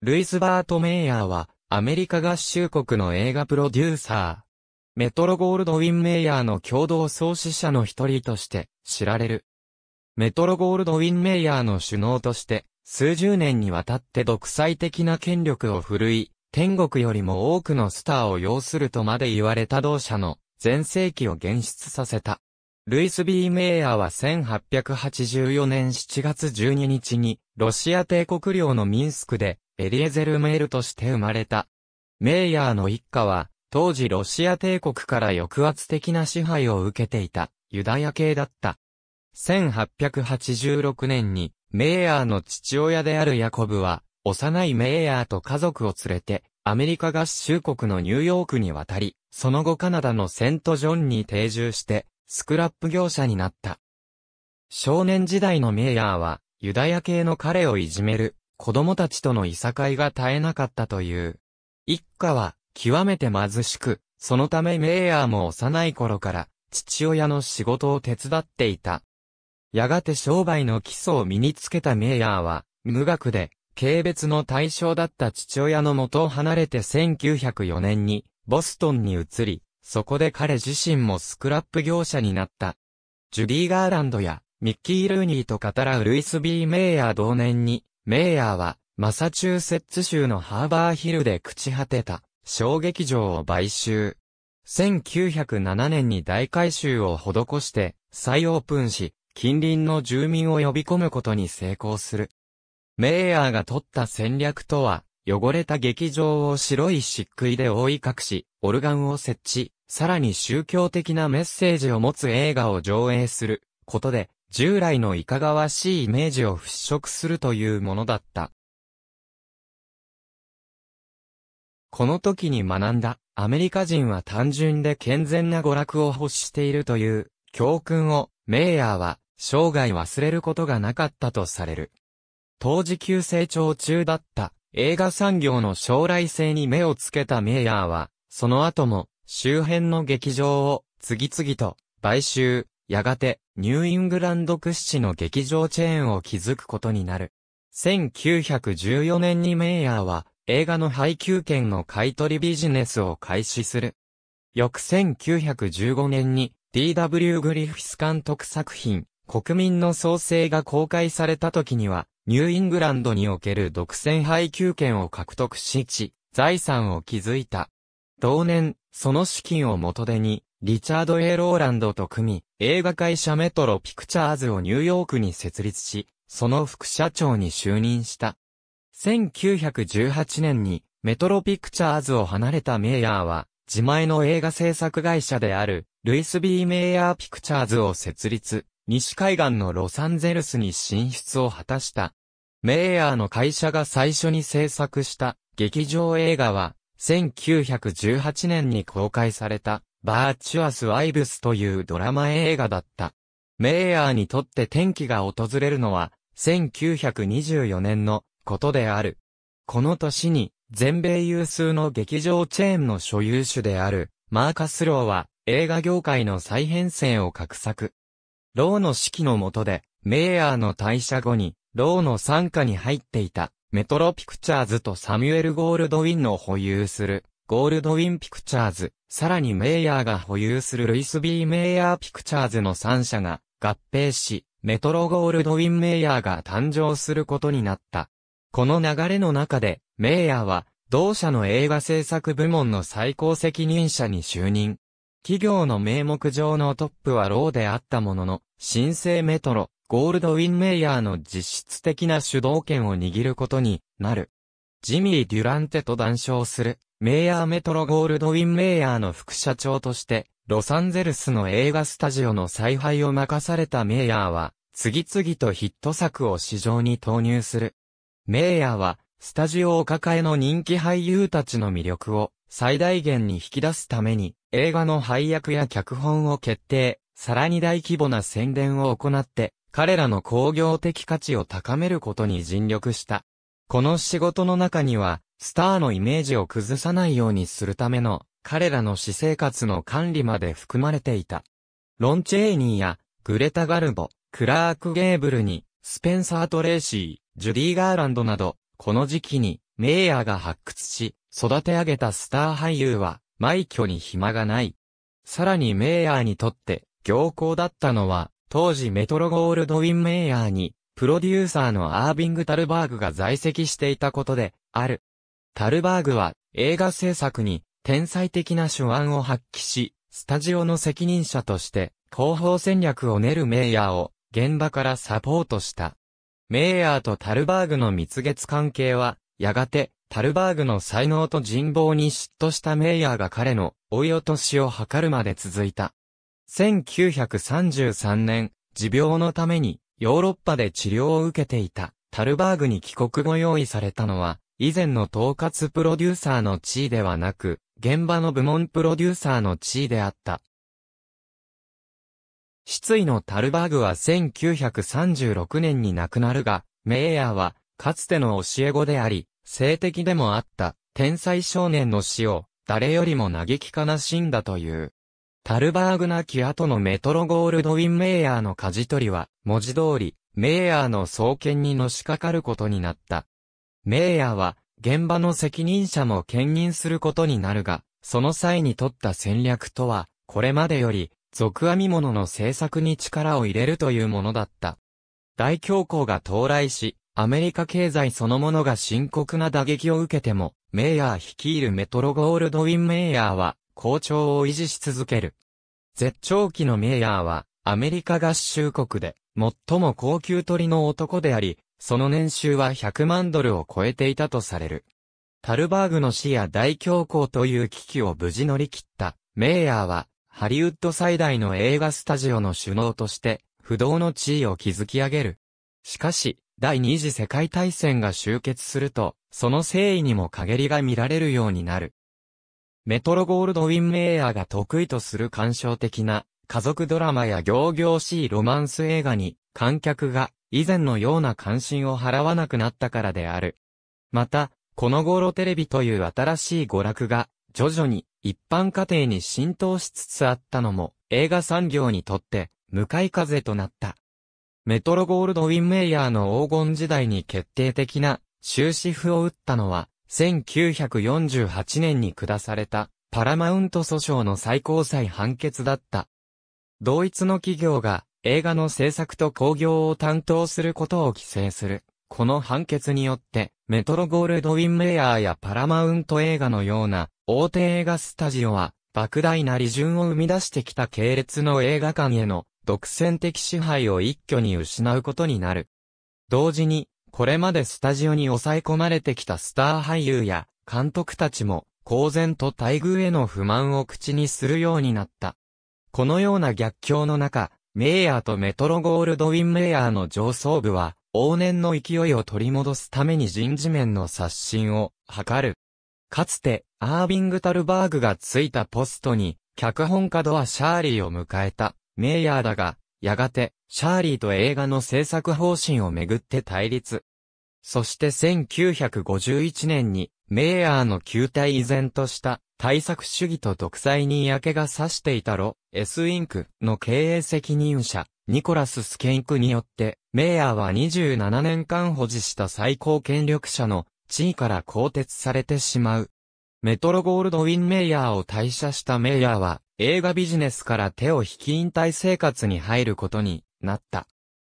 ルイス・バート・メイヤーは、アメリカ合衆国の映画プロデューサー。メトロゴールドウィン・メイヤーの共同創始者の一人として知られる。メトロゴールドウィン・メイヤーの首脳として、数十年にわたって独裁的な権力を振るい、天国よりも多くのスターを要するとまで言われた同社の全盛期を現出させた。ルイス・ビー・メイヤーは1884年7月12日に、ロシア帝国領のミンスクで、エリエゼルメールとして生まれた。メイヤーの一家は、当時ロシア帝国から抑圧的な支配を受けていた、ユダヤ系だった。1886年に、メイヤーの父親であるヤコブは、幼いメイヤーと家族を連れて、アメリカ合衆国のニューヨークに渡り、その後カナダのセントジョンに定住して、スクラップ業者になった。少年時代のメイヤーは、ユダヤ系の彼をいじめる、子供たちとのいさかいが絶えなかったという。一家は、極めて貧しく、そのためメイヤーも幼い頃から、父親の仕事を手伝っていた。やがて商売の基礎を身につけたメイヤーは、無学で、軽蔑の対象だった父親の元を離れて1904年に、ボストンに移り、そこで彼自身もスクラップ業者になった。ジュディ・ガーランドや、ミッキー・ルーニーと語らうルイス・ビー・メイヤー同年に、メイヤーは、マサチューセッツ州のハーバーヒルで朽ち果てた、小劇場を買収。1907年に大改修を施して、再オープンし、近隣の住民を呼び込むことに成功する。メイヤーが取った戦略とは、汚れた劇場を白い漆喰で覆い隠し、オルガンを設置、さらに宗教的なメッセージを持つ映画を上映することで、従来のいかがわしいイメージを払拭するというものだった。この時に学んだ、アメリカ人は単純で健全な娯楽を欲しているという教訓を、メイヤーは生涯忘れることがなかったとされる。当時急成長中だった映画産業の将来性に目をつけたメイヤーは、その後も周辺の劇場を次々と買収、やがてニューイングランド屈指の劇場チェーンを築くことになる。1914年にメイヤーは映画の配給権の買取ビジネスを開始する。翌1915年に D.W. グリフィス監督作品国民の創生が公開された時にはニューイングランドにおける独占配給権を獲得し地、財産を築いた。同年、その資金を元手に、リチャード・ A・ ローランドと組み、映画会社メトロ・ピクチャーズをニューヨークに設立し、その副社長に就任した。1918年に、メトロ・ピクチャーズを離れたメイヤーは、自前の映画制作会社である、ルイス・ビー・メイヤー・ピクチャーズを設立、西海岸のロサンゼルスに進出を果たした。メイヤーの会社が最初に制作した劇場映画は、1918年に公開された。バーチュアス・ワイブスというドラマ映画だった。メイヤーにとって転機が訪れるのは、1924年のことである。この年に、全米有数の劇場チェーンの所有主である、マーカス・ローは、映画業界の再編成を画策。ローの指揮の下で、メイヤーの退社後に、ローの参加に入っていた、メトロピクチャーズとサミュエル・ゴールドウィンの保有する、ゴールドウィンピクチャーズ、さらにメイヤーが保有するルイス・ビー・メイヤーピクチャーズの3社が合併し、メトロゴールドウィン・メイヤーが誕生することになった。この流れの中で、メイヤーは、同社の映画制作部門の最高責任者に就任。企業の名目上のトップはローであったものの、新生メトロ、ゴールドウィン・メイヤーの実質的な主導権を握ることになる。ジミー・デュランテと談笑する。メイヤーメトロゴールドウィン・メイヤーの副社長として、ロサンゼルスの映画スタジオの采配を任されたメイヤーは、次々とヒット作を市場に投入する。メイヤーは、スタジオお抱えの人気俳優たちの魅力を最大限に引き出すために、映画の配役や脚本を決定、さらに大規模な宣伝を行って、彼らの工業的価値を高めることに尽力した。この仕事の中には、スターのイメージを崩さないようにするための、彼らの私生活の管理まで含まれていた。ロン・チェイニーや、グレタ・ガルボ、クラーク・ゲーブルに、スペンサー・トレーシー、ジュディ・ガーランドなど、この時期に、メイヤーが発掘し、育て上げたスター俳優は、埋挙に暇がない。さらにメイヤーにとって、行幸だったのは、当時メトロゴールドウィン・メイヤーに、プロデューサーのアービング・タルバーグが在籍していたことで、ある。タルバーグは映画制作に天才的な手腕を発揮し、スタジオの責任者として広報戦略を練るメイヤーを現場からサポートした。メイヤーとタルバーグの蜜月関係は、やがてタルバーグの才能と人望に嫉妬したメイヤーが彼の追い落としを図るまで続いた。1933年、持病のためにヨーロッパで治療を受けていたタルバーグに帰国後用意されたのは、以前の統括プロデューサーの地位ではなく、現場の部門プロデューサーの地位であった。失意のタルバーグは1936年に亡くなるが、メイヤーは、かつての教え子であり、性的でもあった、天才少年の死を、誰よりも嘆き悲しんだという。タルバーグナキアとのメトロゴールドウィンメイヤーの舵取りは、文字通り、メイヤーの創建にのしかかることになった。メイヤーは、現場の責任者も兼任することになるが、その際に取った戦略とは、これまでより、俗編み物の制作に力を入れるというものだった。大恐慌が到来し、アメリカ経済そのものが深刻な打撃を受けても、メイヤー率いるメトロゴールドウィン・メイヤーは、好調を維持し続ける。絶頂期のメイヤーは、アメリカ合衆国で、最も高級鳥の男であり、その年収は100万ドルを超えていたとされる。タルバーグの死や大恐慌という危機を無事乗り切った、メイヤーは、ハリウッド最大の映画スタジオの首脳として、不動の地位を築き上げる。しかし、第二次世界大戦が終結すると、その誠意にも陰りが見られるようになる。メトロゴールドウィン・メイヤーが得意とする感傷的な家族ドラマや行々しいロマンス映画に観客が以前のような関心を払わなくなったからである。また、この頃テレビという新しい娯楽が徐々に一般家庭に浸透しつつあったのも映画産業にとって向かい風となった。メトロゴールドウィン・メイヤーの黄金時代に決定的な終止符を打ったのは1948年に下されたパラマウント訴訟の最高裁判決だった。同一の企業が映画の制作と興行を担当することを規制する。この判決によって、メトロゴールドウィンメイヤーやパラマウント映画のような大手映画スタジオは、莫大な利潤を生み出してきた系列の映画館への独占的支配を一挙に失うことになる。同時に、これまでスタジオに抑え込まれてきたスター俳優や監督たちも公然と待遇への不満を口にするようになった。このような逆境の中、メイヤーとメトロゴールドウィン・メイヤーの上層部は、往年の勢いを取り戻すために人事面の刷新を図る。かつて、アービング・タルバーグがついたポストに、脚本家ドア・シャーリーを迎えた、メイヤーだが、やがて、シャーリーと映画の制作方針をめぐって対立。そして1951年に、メイヤーの球体依然とした対策主義と独裁に嫌気がさしていたロ、S インクの経営責任者、ニコラス・スケインクによって、メイヤーは27年間保持した最高権力者の地位から更迭されてしまう。メトロゴールドウィンメイヤーを退社したメイヤーは、映画ビジネスから手を引き引退生活に入ることになった。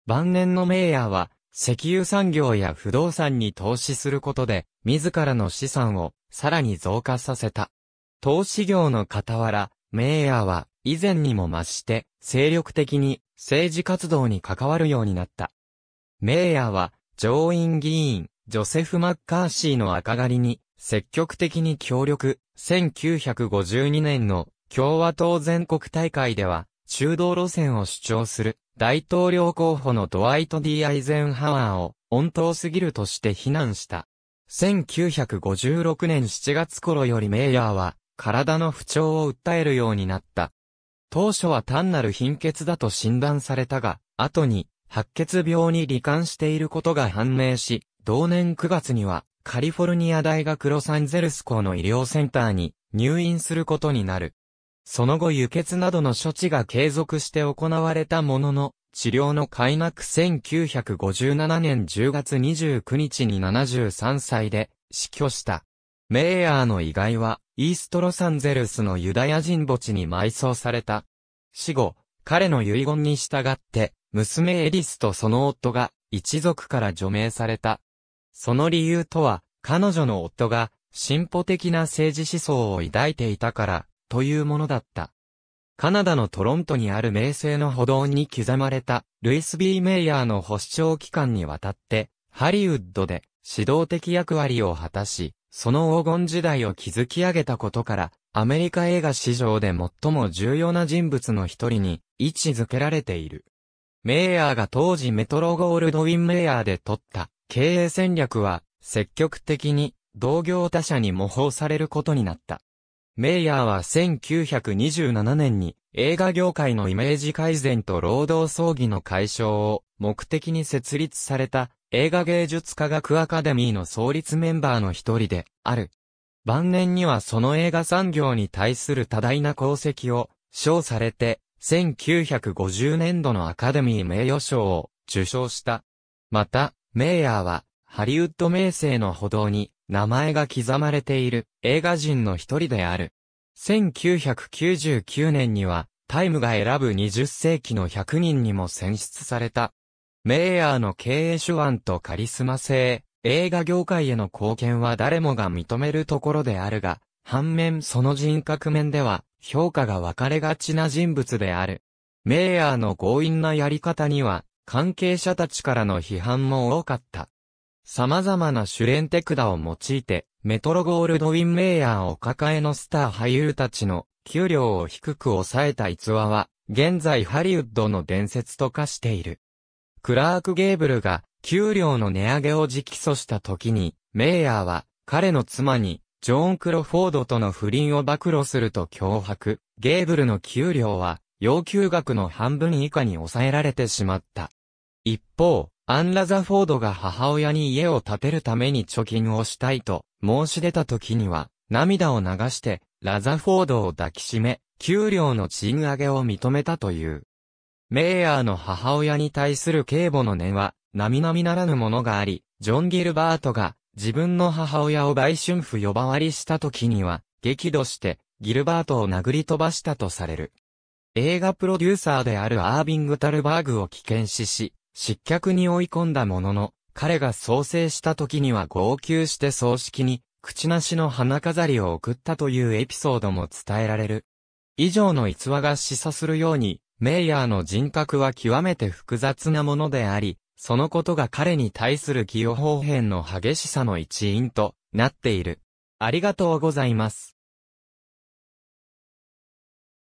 晩年のメイヤーは、石油産業や不動産に投資することで、自らの資産をさらに増加させた。投資業の傍ら、メイヤーは以前にも増して精力的に政治活動に関わるようになった。メイヤーは上院議員、ジョセフ・マッカーシーの赤狩りに積極的に協力、1952年の共和党全国大会では、中道路線を主張する大統領候補のドワイト・ D・ アイゼンハワーを温当すぎるとして非難した。1956年7月頃よりメイヤーは体の不調を訴えるようになった。当初は単なる貧血だと診断されたが、後に白血病に罹患していることが判明し、同年9月にはカリフォルニア大学ロサンゼルス校の医療センターに入院することになる。その後輸血などの処置が継続して行われたものの、治療の開幕1957年10月29日に73歳で死去した。メイヤーの遺骸は、イーストロサンゼルスのユダヤ人墓地に埋葬された。死後、彼の遺言に従って、娘エディスとその夫が一族から除名された。その理由とは、彼女の夫が、進歩的な政治思想を抱いていたから、というものだった。カナダのトロントにある名声の歩道に刻まれた、ルイス・ビー・メイヤーの保守長期間にわたって、ハリウッドで指導的役割を果たし、その黄金時代を築き上げたことから、アメリカ映画史上で最も重要な人物の一人に位置づけられている。メイヤーが当時メトロゴールドウィン・メイヤーで撮った経営戦略は積極的に同業他社に模倣されることになった。メイヤーは1927年に映画業界のイメージ改善と労働争議の解消を目的に設立された映画芸術科学アカデミーの創立メンバーの一人である。晩年にはその映画産業に対する多大な功績を賞されて1950年度のアカデミー名誉賞を受賞した。また、メイヤーは、ハリウッド名声の歩道に、名前が刻まれている、映画人の一人である。1999年には、タイムが選ぶ20世紀の100人にも選出された。メイヤーの経営手腕とカリスマ性、映画業界への貢献は誰もが認めるところであるが、反面その人格面では、評価が分かれがちな人物である。メイヤーの強引なやり方には、関係者たちからの批判も多かった。様々な主練手札を用いて、メトロゴールドウィンメイヤーを抱えのスター俳優たちの給料を低く抑えた逸話は、現在ハリウッドの伝説と化している。クラーク・ゲーブルが給料の値上げを直訴した時に、メイヤーは彼の妻にジョーン・クロフォードとの不倫を暴露すると脅迫、ゲーブルの給料は要求額の半分以下に抑えられてしまった。一方、アン・ラザフォードが母親に家を建てるために貯金をしたいと申し出た時には、涙を流して、ラザフォードを抱きしめ、給料の賃上げを認めたという。メイヤーの母親に対する警母の念は、並々ならぬものがあり、ジョン・ギルバートが自分の母親を売春婦呼ばわりした時には、激怒して、ギルバートを殴り飛ばしたとされる。映画プロデューサーであるアービング・タルバーグを危険視し、失脚に追い込んだものの、彼が創生した時には号泣して葬式に、口なしの花飾りを送ったというエピソードも伝えられる。以上の逸話が示唆するように、メイヤーの人格は極めて複雑なものであり、そのことが彼に対する寄用方変の激しさの一因となっている。ありがとうございます。